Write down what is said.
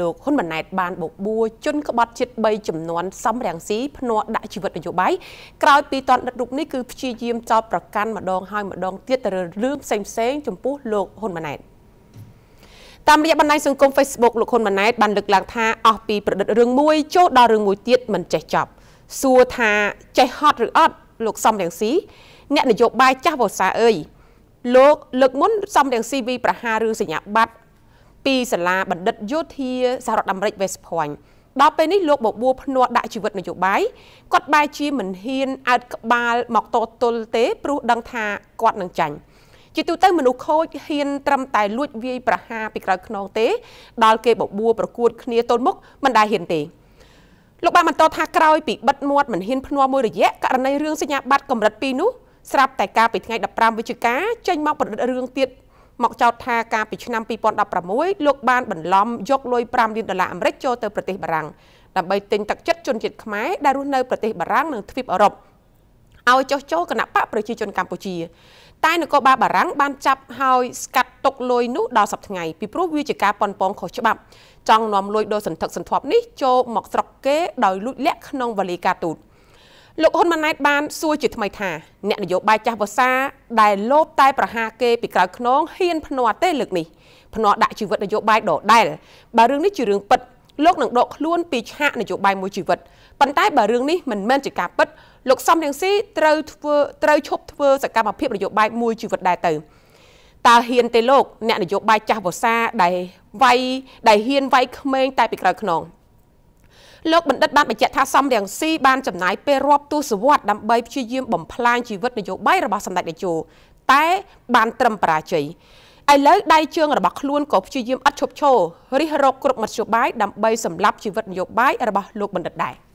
លោកហ៊ុនម៉ាណែតបានបបួលជនក្បត់ជាតិ3ចំនួនសំរាំងស៊ីភ្នាល់ដាក់ជីវិតនយោបាយក្រោយពីតនដិតរូបនេះគឺព្យាយាមចោទប្រកាន់ម្ដង ហើយម្ដងទៀតទៅលើរឿងផ្សេងផ្សេងចំពោះលោកហ៊ុនម៉ាណែតតាមរយៈបណ្ដាញសង្គម Facebook លោកហ៊ុនម៉ាណែតបានលើកឡើងថាអស់ពីប្រឌិតរឿងមួយចូលដល់រឿងមួយទៀតមិនចេះចប់សួរថាចេះហត់ឬអត់លោកសំរាំងស៊ី អ្នកនយោបាយចាស់វោសាអើយលោកលើកមុនសំរាំងស៊ីវិប្រហារឬសញ្ញាបត្រពីសាលាបណ្ឌិតយោធាសហរដ្ឋអាមេរិក West Point ដល់ពេលនេះលោកបបួលភ្នាល់ដាក់ជីវិតនយោបាយគាត់បែរជាមិនហ៊ានអើតក្បាល មកតទល់ទេព្រោះដឹងថាគាត់នឹងចាញ់ជាទូទៅមនុស្សខូចហ៊ានត្រឹមតែលួចវាយប្រហារពីក្រៅខ្នងទេ ដល់គេបបួលប្រកួត គ្នាទល់មុខមិនដែលហ៊ានទេលោកបានបន្តថាក្រោយពីបិទមាត់មិនហ៊ានភ្នាល់មួយរយៈករណីរឿងសញ្ញាបត្រកម្រិត2នោះស្រាប់តែកាលពីថ្ងៃ15វិច្ឆិកាចេញមកប្រឌិតរឿងទៀតមកចោទថាកាលពីឆ្នាំ2016លោកបានបន្លំយកលុយ5លានដុល្លារអាមេរិកចូលទៅប្រទេសបារាំងដើម្បីទិញទឹកចិត្តជនជាតិខ្មែរដែលរស់នៅប្រទេសបារាំងនិងទ្វីបអឺរ៉ុបឲ្យចុះចូលគណៈបកប្រជាជនកម្ពុជា តែនគរបាលបារាំងបានចាប់ហើយស្កាត់ទុកលុយនោះដល់សប្តាហ៍ពីព្រោះវាជាការប៉ុនប៉ងខុសច្បាប់ចង់នាំលុយដូរសន្ធឹកសន្ធាប់នេះចូលមកស្រុកគេដោយលួចលាក់ក្នុង វលីការទូត។លោកហ៊ុនម៉ាណែតបានសួរជាថ្មីថាអ្នកនយោបាយចាស់វសាដែលលោបតែប្រហារគេពីក្រៅខ្នងហ៊ានភ្នាត់ទេលើកនេះភ្នាត់ដាក់ជីវិតនយោបាយដដែលបើរឿងនេះជារឿងពិតលោកនឹងដកខ្លួនពីឆាកនយោបាយមួយជីវិតប៉ុន្តែបើរឿងនេះមិនមែនជាការពិតលោកសំរៀងស៊ីត្រូវធ្វើត្រូវឈប់ធ្វើសកម្មភាពនយោបាយមួយជីវិតដែរទៅតើហ៊ានទេលោកអ្នកនយោបាយចាស់វសាដែលវាយដែលហ៊ានវាយក្មេងតែពីក្រៅខ្នងលោកបណ្ឌិតបានបញ្ជាក់ថាសំរងស៊ីបានចំណាយពេលរាប់ទសវត្សរ៍ដើម្បីព្យាយាមបំផ្លាញជីវិតនយោបាយរបស់សម្ដេចតេជោតែ បានត្រឹមបរាជ័យឥឡូវដៃជើងរបស់ខ្លួនក៏ព្យាយាមឥតឈប់ឈររិះរកគ្រប់មធ្យោបាយដើម្បីសម្លាប់ជីវិតនយោបាយរបស់លោកបណ្ឌិតដែរ។